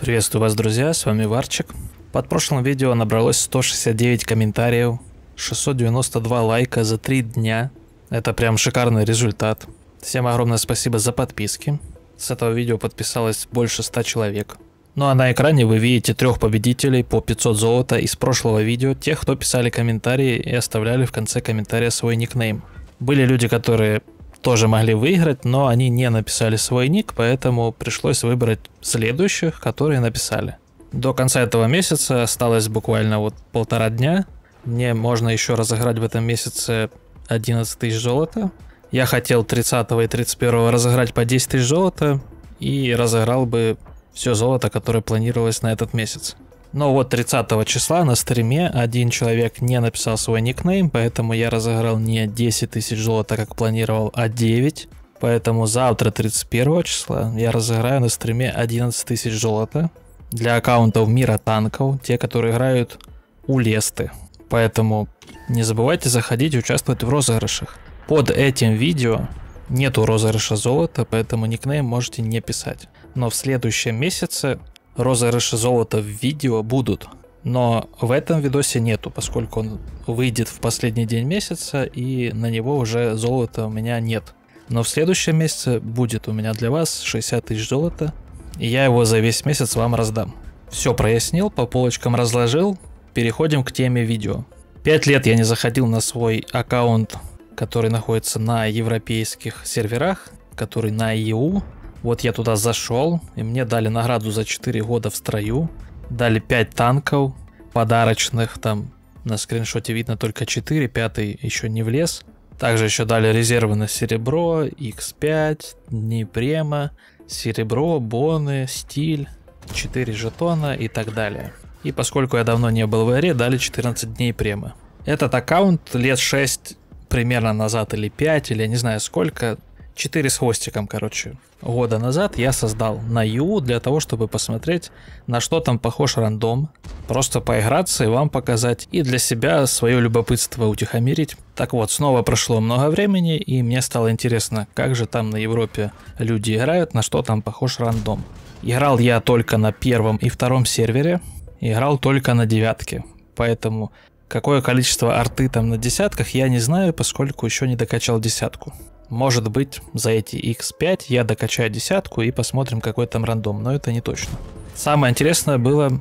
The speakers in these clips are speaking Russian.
Приветствую вас, друзья, с вами Варчик. Под прошлым видео набралось 169 комментариев, 692 лайка за 3 дня. Это прям шикарный результат. Всем огромное спасибо за подписки. С этого видео подписалось больше 100 человек. Ну а на экране вы видите трех победителей по 500 золота из прошлого видео, тех, кто писали комментарии и оставляли в конце комментария свой никнейм. Были люди, которые тоже могли выиграть, но они не написали свой ник, поэтому пришлось выбрать следующих, которые написали. До конца этого месяца осталось буквально вот полтора дня. Мне можно еще разыграть в этом месяце 11 тысяч золота. Я хотел 30 и 31 разыграть по 10 тысяч золота и разыграл бы все золото, которое планировалось на этот месяц. Но ну вот 30 числа на стриме один человек не написал свой никнейм, поэтому я разыграл не 10 тысяч золота, как планировал, а 9. Поэтому завтра, 31 числа, я разыграю на стриме 11 тысяч золота для аккаунтов Мира Танков, те, которые играют у Лесты. Поэтому не забывайте заходить и участвовать в розыгрышах. Под этим видео нету розыгрыша золота, поэтому никнейм можете не писать. Но в следующем месяце розыгрыши золота в видео будут. Но в этом видосе нету, поскольку он выйдет в последний день месяца, и на него уже золота у меня нет. Но в следующем месяце будет у меня для вас 60 тысяч золота, и я его за весь месяц вам раздам. Все прояснил, по полочкам разложил, переходим к теме видео. Пять лет я не заходил на свой аккаунт, который находится на европейских серверах, который на EU, вот я туда зашел, и мне дали награду за 4 года в строю. Дали 5 танков подарочных, там на скриншоте видно только 4, 5 еще не влез. Также еще дали резервы на серебро, x5, непрема, серебро, боны, стиль, 4 жетона и так далее. И поскольку я давно не был в игре, дали 14 дней премы. Этот аккаунт лет 6 примерно назад или 5, или я не знаю сколько, 4 с хвостиком, короче, года назад я создал на Ю для того, чтобы посмотреть, на что там похож рандом, просто поиграться и вам показать, и для себя свое любопытство утихомирить. Так вот, снова прошло много времени, и мне стало интересно, как же там на Европе люди играют, на что там похож рандом. Играл я только на первом и втором сервере, играл только на девятке, поэтому Какое количество арты там на десятках, я не знаю, поскольку еще не докачал десятку. Может быть, за эти x5 я докачаю десятку и посмотрим, какой там рандом, но это не точно. Самое интересное было,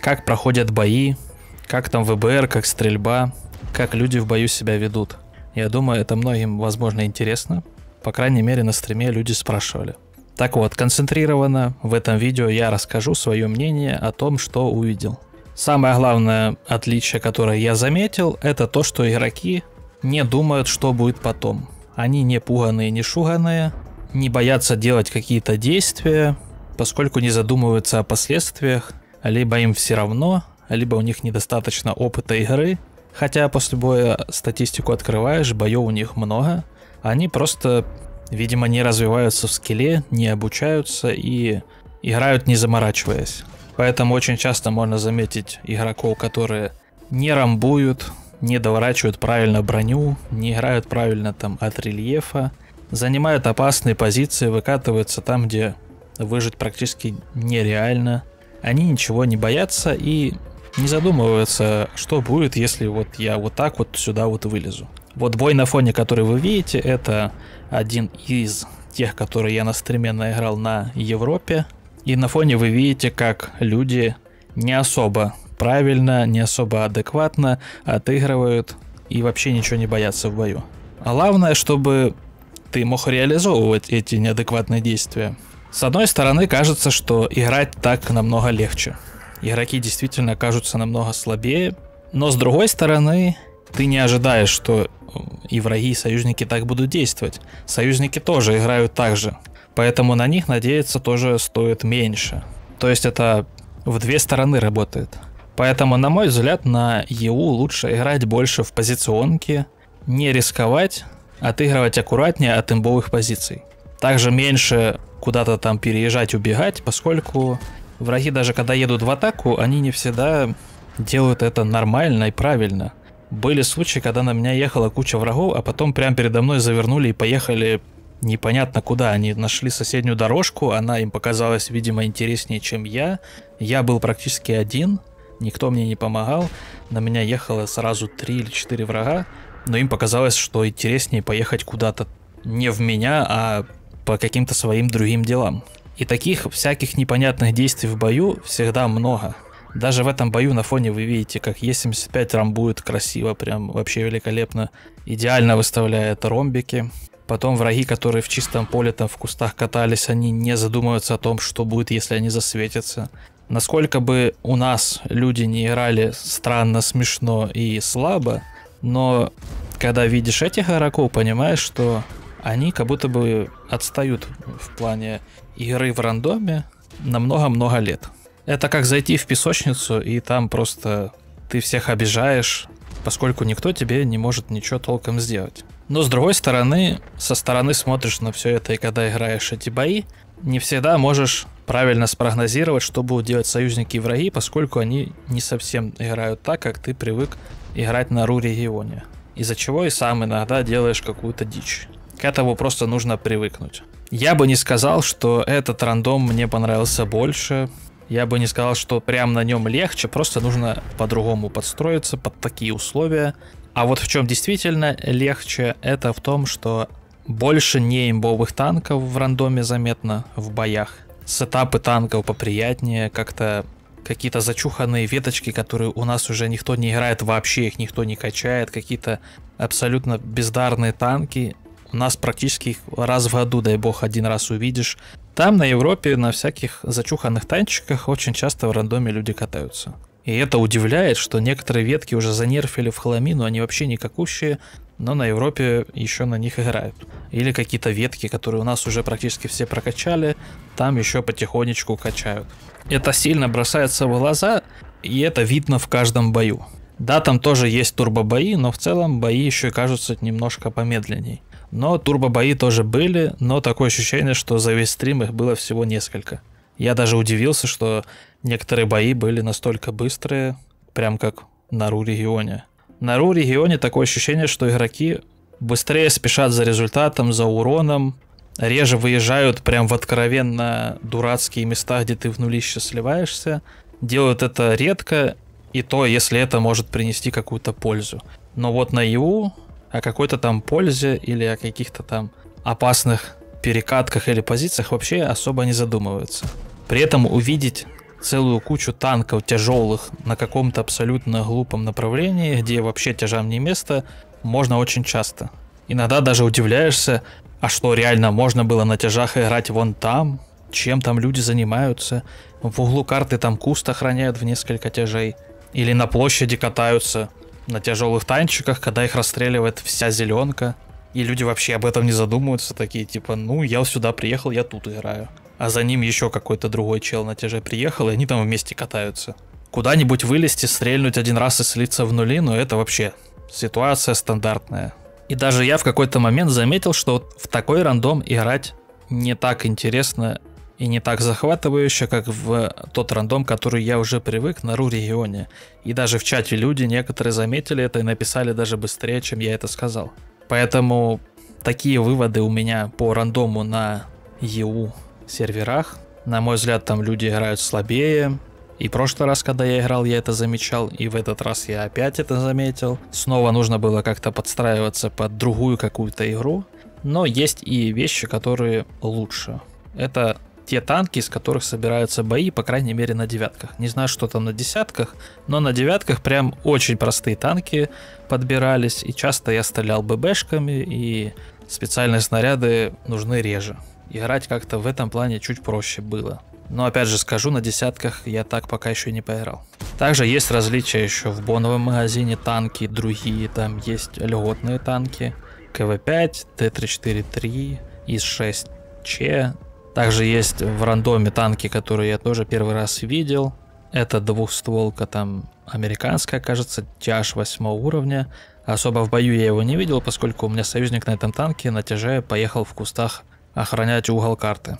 как проходят бои, как там ВБР, как стрельба, как люди в бою себя ведут. Я думаю, это многим, возможно, интересно. По крайней мере, на стриме люди спрашивали. Так вот, концентрированно в этом видео я расскажу свое мнение о том, что увидел. Самое главное отличие, которое я заметил, это то, что игроки не думают, что будет потом. Они не пуганые, не шуганые, не боятся делать какие-то действия, поскольку не задумываются о последствиях, либо им все равно, либо у них недостаточно опыта игры, хотя после боя статистику открываешь, боев у них много, они просто, видимо, не развиваются в скилле, не обучаются и играют не заморачиваясь. Поэтому очень часто можно заметить игроков, которые не рамбуют, не доворачивают правильно броню, не играют правильно там от рельефа, занимают опасные позиции, выкатываются там, где выжить практически нереально. Они ничего не боятся и не задумываются, что будет, если вот я вот так вот сюда вот вылезу. Вот бой на фоне, который вы видите, это один из тех, которые я на стриме наиграл на Европе. И на фоне вы видите, как люди не особо правильно, не особо адекватно, отыгрывают и вообще ничего не боятся в бою. А главное, чтобы ты мог реализовывать эти неадекватные действия. С одной стороны, кажется, что играть так намного легче. Игроки действительно кажутся намного слабее, но с другой стороны, ты не ожидаешь, что э, и враги, и союзники так будут действовать. Союзники тоже играют так же. Поэтому на них надеяться тоже стоит меньше. То есть это в две стороны работает. Поэтому, на мой взгляд, на ЕУ лучше играть больше в позиционке, не рисковать, отыгрывать аккуратнее от имбовых позиций. Также меньше куда-то там переезжать, убегать, поскольку враги даже когда едут в атаку, они не всегда делают это нормально и правильно. Были случаи, когда на меня ехала куча врагов, а потом прямо передо мной завернули и поехали непонятно куда. Они нашли соседнюю дорожку, она им показалась, видимо, интереснее, чем я. Я был практически один, Никто мне не помогал, на меня ехало сразу три или четыре врага, но им показалось, что интереснее поехать куда-то не в меня, а по каким-то своим другим делам. И таких всяких непонятных действий в бою всегда много. Даже в этом бою на фоне вы видите, как Е75 рамбует красиво, прям вообще великолепно. Идеально выставляет ромбики. Потом враги, которые в чистом поле там в кустах катались, они не задумываются о том, что будет, если они засветятся. Насколько бы у нас люди не играли странно, смешно и слабо, но когда видишь этих игроков, понимаешь, что они как будто бы отстают в плане игры в рандоме на много-много лет. Это как зайти в песочницу, и там просто ты всех обижаешь, поскольку никто тебе не может ничего толком сделать. Но с другой стороны, со стороны смотришь на все это, и когда играешь эти бои, не всегда можешь правильно спрогнозировать, что будут делать союзники и враги, поскольку они не совсем играют так, как ты привык играть на РУ-регионе. Из-за чего и сам иногда делаешь какую-то дичь. К этому просто нужно привыкнуть. Я бы не сказал, что этот рандом мне понравился больше. Я бы не сказал, что прям на нем легче, просто нужно по-другому подстроиться под такие условия. А вот в чем действительно легче, это в том, что больше не имбовых танков в рандоме заметно в боях сетапы танков поприятнее, как-то какие-то зачуханные веточки, которые у нас уже никто не играет вообще, их никто не качает, какие-то абсолютно бездарные танки. У нас практически их раз в году, дай бог, один раз увидишь. Там на Европе на всяких зачуханных танчиках очень часто в рандоме люди катаются. И это удивляет, что некоторые ветки уже занерфили в хламину, они вообще никакущие, но на Европе еще на них играют. Или какие-то ветки, которые у нас уже практически все прокачали, там еще потихонечку качают. Это сильно бросается в глаза, и это видно в каждом бою. Да, там тоже есть турбобои, но в целом бои еще кажутся немножко помедленней. Но турбобои тоже были, но такое ощущение, что за весь стрим их было всего несколько. Я даже удивился, что некоторые бои были настолько быстрые, прям как на Ру-регионе. На ру регионе такое ощущение, что игроки быстрее спешат за результатом, за уроном, реже выезжают прям в откровенно дурацкие места, где ты в нулище сливаешься. Делают это редко, и то, если это может принести какую-то пользу. Но вот на ИУ о какой-то там пользе или о каких-то там опасных перекатках или позициях вообще особо не задумываются. При этом увидеть целую кучу танков тяжелых на каком-то абсолютно глупом направлении, где вообще тяжам не место, можно очень часто. Иногда даже удивляешься, а что реально можно было на тяжах играть вон там? Чем там люди занимаются? В углу карты там куст охраняют в несколько тяжей. Или на площади катаются на тяжелых танчиках, когда их расстреливает вся зеленка. И люди вообще об этом не задумываются, такие типа, ну я сюда приехал, я тут играю а за ним еще какой-то другой чел на тяже приехал, и они там вместе катаются. Куда-нибудь вылезти, стрельнуть один раз и слиться в нули, но ну, это вообще ситуация стандартная. И даже я в какой-то момент заметил, что вот в такой рандом играть не так интересно и не так захватывающе, как в тот рандом, который я уже привык на Ру-регионе. И даже в чате люди некоторые заметили это и написали даже быстрее, чем я это сказал. Поэтому такие выводы у меня по рандому на ЕУ серверах. На мой взгляд, там люди играют слабее. И в прошлый раз, когда я играл, я это замечал, и в этот раз я опять это заметил. Снова нужно было как-то подстраиваться под другую какую-то игру. Но есть и вещи, которые лучше. Это те танки, из которых собираются бои, по крайней мере на девятках. Не знаю, что там на десятках, но на девятках прям очень простые танки подбирались, и часто я стрелял ББшками, и специальные снаряды нужны реже играть как-то в этом плане чуть проще было. Но опять же скажу, на десятках я так пока еще не поиграл. Также есть различия еще в боновом магазине танки, другие там есть льготные танки. КВ-5, Т34-3 ис ИС-6Ч. Также есть в рандоме танки, которые я тоже первый раз видел. Это двухстволка там американская, кажется, тяж восьмого уровня. Особо в бою я его не видел, поскольку у меня союзник на этом танке натяжая поехал в кустах охранять угол карты.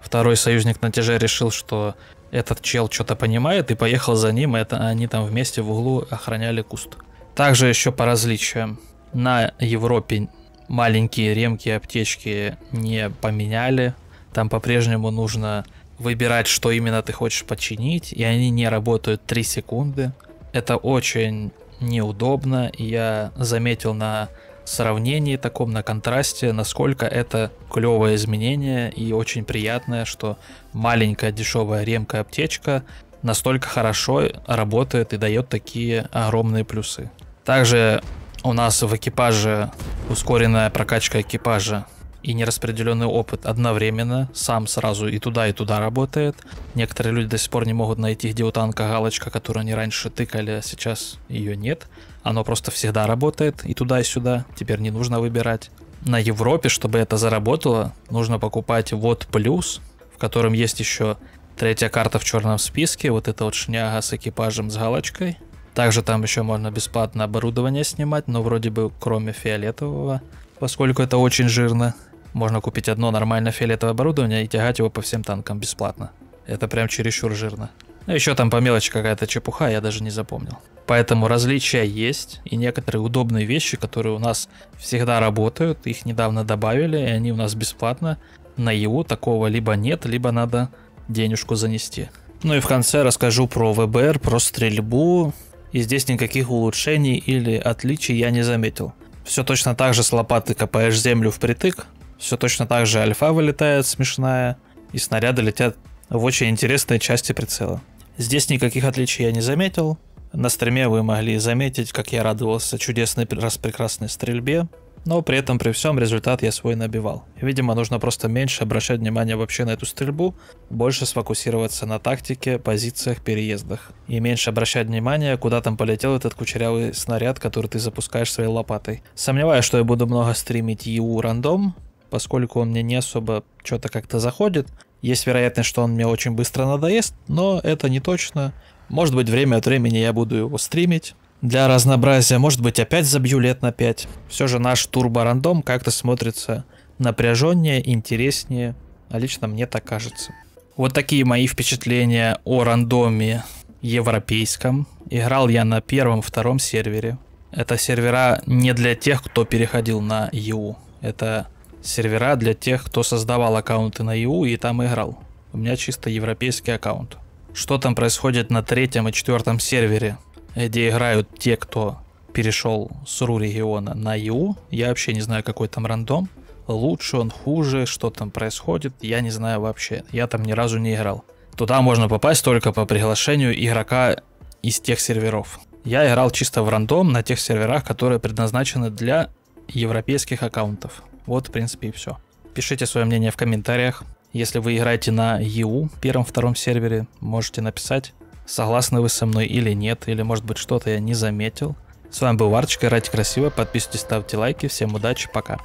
Второй союзник на тяже решил, что этот чел что-то понимает и поехал за ним, и это они там вместе в углу охраняли куст. Также еще по различиям. На Европе маленькие ремки аптечки не поменяли. Там по-прежнему нужно выбирать, что именно ты хочешь починить, и они не работают 3 секунды. Это очень неудобно. Я заметил на сравнении таком, на контрасте, насколько это клевое изменение и очень приятное, что маленькая дешевая ремкая аптечка настолько хорошо работает и дает такие огромные плюсы. Также у нас в экипаже ускоренная прокачка экипажа и нераспределенный опыт одновременно, сам сразу и туда, и туда работает. Некоторые люди до сих пор не могут найти, где у танка галочка, которую они раньше тыкали, а сейчас ее нет. Оно просто всегда работает и туда, и сюда. Теперь не нужно выбирать. На Европе, чтобы это заработало, нужно покупать вот плюс, в котором есть еще третья карта в черном списке, вот эта вот шняга с экипажем с галочкой. Также там еще можно бесплатно оборудование снимать, но вроде бы кроме фиолетового, поскольку это очень жирно. Можно купить одно нормальное фиолетовое оборудование и тягать его по всем танкам бесплатно. Это прям чересчур жирно. Ну, еще там по мелочи какая-то чепуха, я даже не запомнил. Поэтому различия есть, и некоторые удобные вещи, которые у нас всегда работают, их недавно добавили, и они у нас бесплатно. На его такого либо нет, либо надо денежку занести. Ну и в конце расскажу про ВБР, про стрельбу, и здесь никаких улучшений или отличий я не заметил. Все точно так же с лопаты копаешь землю впритык, все точно так же альфа вылетает смешная, и снаряды летят в очень интересной части прицела. Здесь никаких отличий я не заметил. На стриме вы могли заметить, как я радовался чудесной распрекрасной стрельбе, но при этом при всем результат я свой набивал. Видимо, нужно просто меньше обращать внимание вообще на эту стрельбу, больше сфокусироваться на тактике, позициях, переездах. И меньше обращать внимание, куда там полетел этот кучерявый снаряд, который ты запускаешь своей лопатой. Сомневаюсь, что я буду много стримить EU рандом, поскольку он мне не особо что-то как-то заходит. Есть вероятность, что он мне очень быстро надоест, но это не точно. Может быть, время от времени я буду его стримить. Для разнообразия, может быть, опять забью лет на 5. Все же наш турбо-рандом как-то смотрится напряженнее, интереснее. А лично мне так кажется. Вот такие мои впечатления о рандоме европейском. Играл я на первом-втором сервере. Это сервера не для тех, кто переходил на EU. Это сервера для тех, кто создавал аккаунты на EU и там играл. У меня чисто европейский аккаунт. Что там происходит на третьем и четвертом сервере, где играют те, кто перешел с РУ региона на EU? я вообще не знаю, какой там рандом. Лучше он, хуже, что там происходит, я не знаю вообще. Я там ни разу не играл. Туда можно попасть только по приглашению игрока из тех серверов. Я играл чисто в рандом на тех серверах, которые предназначены для европейских аккаунтов. Вот, в принципе, и все. Пишите свое мнение в комментариях. Если вы играете на EU, первом-втором сервере, можете написать, согласны вы со мной или нет, или может быть что-то я не заметил. С вами был Варчик, играйте красиво, подписывайтесь, ставьте лайки, всем удачи, пока.